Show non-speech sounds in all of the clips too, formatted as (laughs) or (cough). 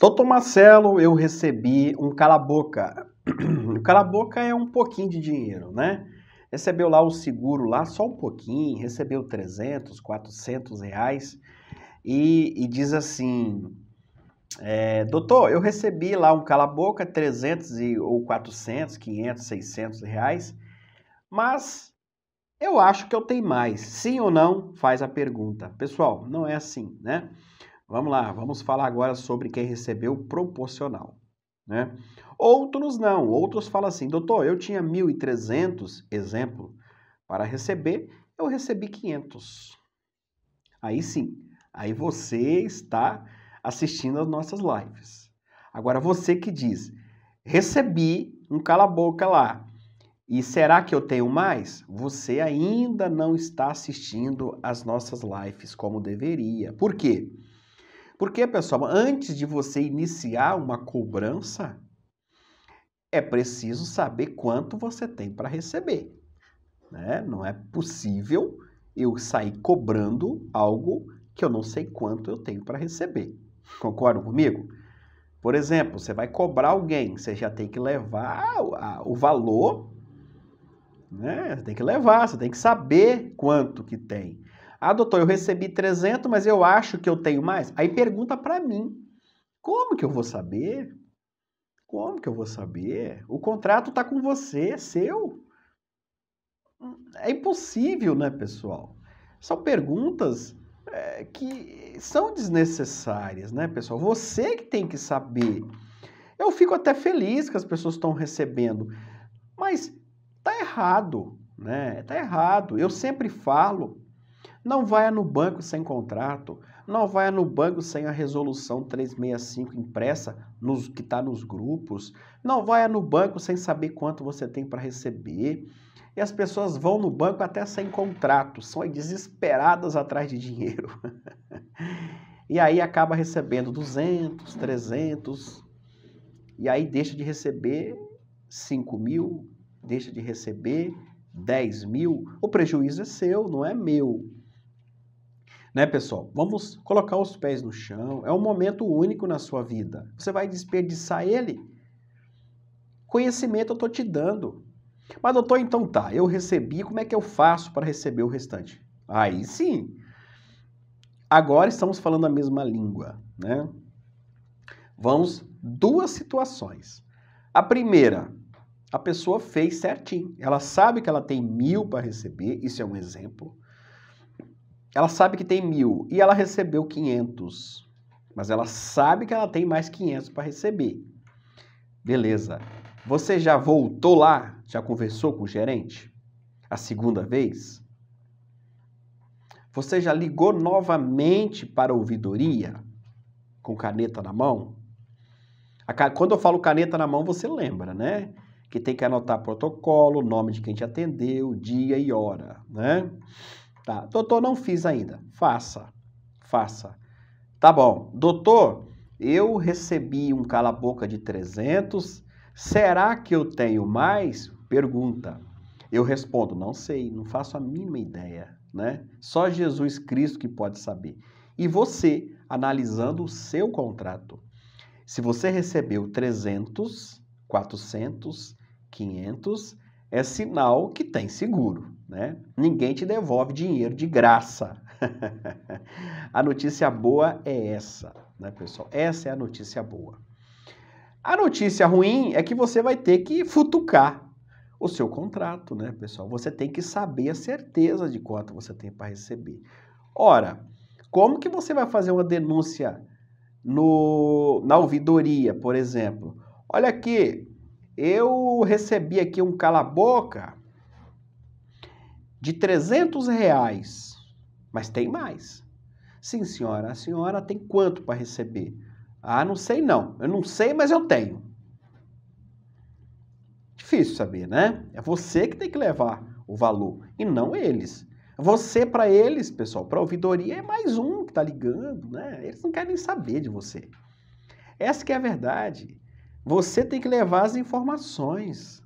Doutor Marcelo, eu recebi um cala-boca. (clears throat) O cala-boca é um pouquinho de dinheiro, né? Recebeu lá o seguro, lá só um pouquinho, recebeu 300, 400 reais e, e diz assim: é, Doutor, eu recebi lá um cala-boca, 300 e, ou 400, 500, 600 reais, mas eu acho que eu tenho mais. Sim ou não? Faz a pergunta. Pessoal, não é assim, né? Vamos lá, vamos falar agora sobre quem recebeu proporcional. Né? Outros não, outros falam assim, doutor, eu tinha 1.300, exemplo, para receber, eu recebi 500. Aí sim, aí você está assistindo às nossas lives. Agora você que diz, recebi um cala-boca lá, e será que eu tenho mais? Você ainda não está assistindo às nossas lives como deveria. Por quê? Porque, pessoal, antes de você iniciar uma cobrança, é preciso saber quanto você tem para receber. Né? Não é possível eu sair cobrando algo que eu não sei quanto eu tenho para receber. Concordam comigo? Por exemplo, você vai cobrar alguém, você já tem que levar o valor, né? Você tem que levar, você tem que saber quanto que tem. Ah, doutor, eu recebi 300, mas eu acho que eu tenho mais. Aí pergunta para mim. Como que eu vou saber? Como que eu vou saber? O contrato tá com você, seu. É impossível, né, pessoal? São perguntas é, que são desnecessárias, né, pessoal? Você que tem que saber. Eu fico até feliz que as pessoas estão recebendo, mas tá errado, né? Tá errado. Eu sempre falo não vai no banco sem contrato, não vai no banco sem a resolução 365 impressa nos, que está nos grupos, não vai no banco sem saber quanto você tem para receber. E as pessoas vão no banco até sem contrato, são desesperadas atrás de dinheiro. (laughs) e aí acaba recebendo 200, 300, e aí deixa de receber 5 mil, deixa de receber 10 mil. O prejuízo é seu, não é meu. Né, pessoal? Vamos colocar os pés no chão. É um momento único na sua vida. Você vai desperdiçar ele? Conhecimento eu estou te dando. Mas, doutor, então tá, eu recebi, como é que eu faço para receber o restante? Aí sim. Agora estamos falando a mesma língua, né? Vamos duas situações. A primeira, a pessoa fez certinho. Ela sabe que ela tem mil para receber, isso é um exemplo ela sabe que tem mil e ela recebeu 500, mas ela sabe que ela tem mais 500 para receber. Beleza. Você já voltou lá? Já conversou com o gerente? A segunda vez? Você já ligou novamente para a ouvidoria? Com caneta na mão? Quando eu falo caneta na mão, você lembra, né? Que tem que anotar protocolo, nome de quem te atendeu, dia e hora, né? Tá. Doutor, não fiz ainda. Faça. Faça. Tá bom. Doutor, eu recebi um cala-boca de 300. Será que eu tenho mais? Pergunta. Eu respondo, não sei, não faço a mínima ideia, né? Só Jesus Cristo que pode saber. E você, analisando o seu contrato. Se você recebeu 300, 400, 500, é sinal que tem seguro. Né? Ninguém te devolve dinheiro de graça. (laughs) a notícia boa é essa, né, pessoal? Essa é a notícia boa. A notícia ruim é que você vai ter que futucar o seu contrato, né, pessoal? Você tem que saber a certeza de quanto você tem para receber. Ora, como que você vai fazer uma denúncia no, na ouvidoria, por exemplo? Olha aqui, eu recebi aqui um cala-boca de 300 reais, mas tem mais. Sim, senhora, a senhora tem quanto para receber? Ah, não sei não. Eu não sei, mas eu tenho. Difícil saber, né? É você que tem que levar o valor e não eles. Você para eles, pessoal, para ouvidoria é mais um que está ligando, né? Eles não querem saber de você. Essa que é a verdade. Você tem que levar as informações.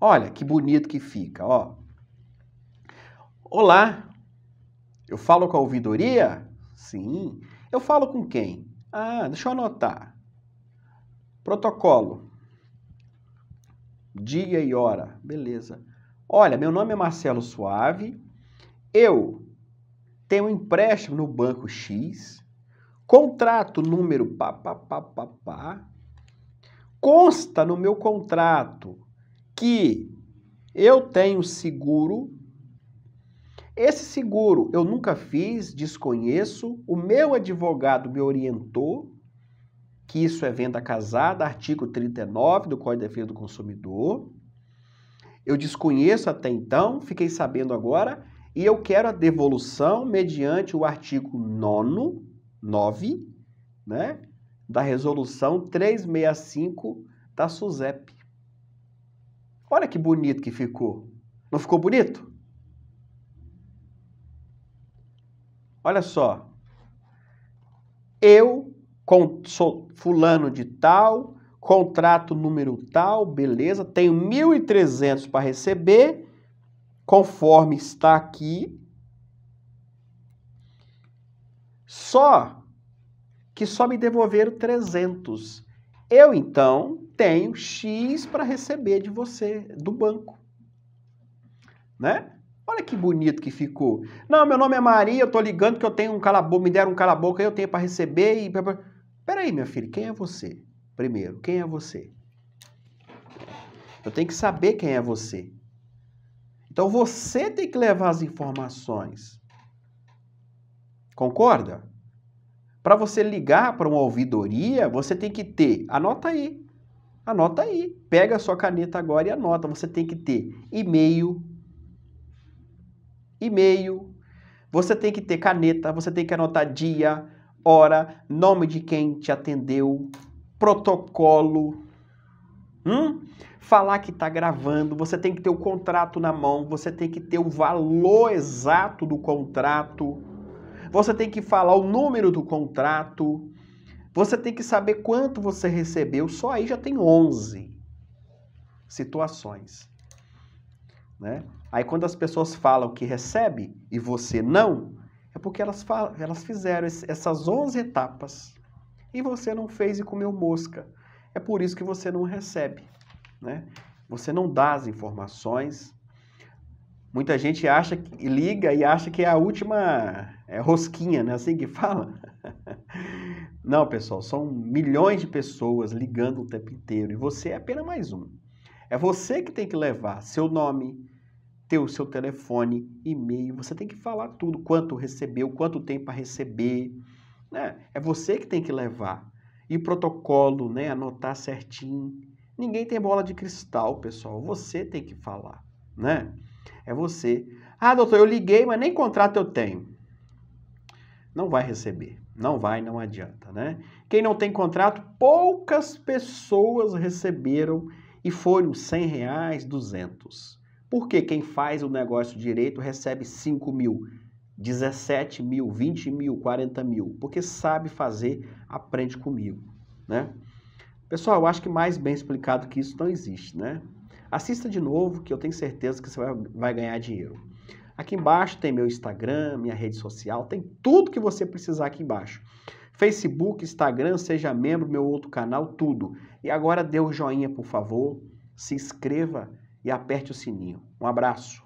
Olha que bonito que fica, ó. Olá, eu falo com a ouvidoria? Sim. Eu falo com quem? Ah, deixa eu anotar. Protocolo. Dia e hora. Beleza. Olha, meu nome é Marcelo Suave. Eu tenho um empréstimo no banco X. Contrato número pá, pá, pá, pá, pá. Consta no meu contrato que eu tenho seguro esse seguro eu nunca fiz, desconheço. O meu advogado me orientou que isso é venda casada, artigo 39 do Código de Defesa do Consumidor. Eu desconheço até então, fiquei sabendo agora, e eu quero a devolução mediante o artigo 9, 9 né, da resolução 365 da SUSEP. Olha que bonito que ficou. Não ficou bonito? Olha só. Eu sou fulano de tal, contrato número tal, beleza, tenho 1.300 para receber, conforme está aqui. Só que só me devolveram 300. Eu então tenho X para receber de você, do banco. Né? Olha que bonito que ficou. Não, meu nome é Maria, eu tô ligando que eu tenho um calabouço, me deram um calabouço aí, eu tenho para receber e... Peraí, minha filha, quem é você? Primeiro, quem é você? Eu tenho que saber quem é você. Então você tem que levar as informações. Concorda? Para você ligar para uma ouvidoria, você tem que ter, anota aí, anota aí, pega a sua caneta agora e anota. Você tem que ter e-mail, e-mail. Você tem que ter caneta, você tem que anotar dia, hora, nome de quem te atendeu, protocolo. Hum? Falar que está gravando, você tem que ter o contrato na mão, você tem que ter o valor exato do contrato, você tem que falar o número do contrato, você tem que saber quanto você recebeu, só aí já tem 11 situações. Né? Aí quando as pessoas falam que recebe e você não, é porque elas, elas fizeram esse, essas 11 etapas e você não fez e comeu mosca. É por isso que você não recebe, né? Você não dá as informações. Muita gente acha e liga e acha que é a última é, rosquinha, né? Assim que (laughs) fala. Não, pessoal, são milhões de pessoas ligando o tempo inteiro e você é apenas mais um. É você que tem que levar seu nome, ter o seu telefone, e-mail, você tem que falar tudo, quanto recebeu, quanto tem para receber, né? É você que tem que levar. E protocolo, né? Anotar certinho. Ninguém tem bola de cristal, pessoal. Você tem que falar, né? É você. Ah, doutor, eu liguei, mas nem contrato eu tenho. Não vai receber. Não vai, não adianta, né? Quem não tem contrato, poucas pessoas receberam e foram 100 reais, 200. Porque quem faz o negócio direito recebe 5 mil, 17 mil, 20 mil, 40 mil. Porque sabe fazer, aprende comigo, né? Pessoal, eu acho que mais bem explicado que isso não existe, né? Assista de novo, que eu tenho certeza que você vai, vai ganhar dinheiro. Aqui embaixo tem meu Instagram, minha rede social, tem tudo que você precisar aqui embaixo. Facebook, Instagram, seja membro, meu outro canal, tudo. E agora dê o um joinha, por favor, se inscreva e aperte o sininho. Um abraço.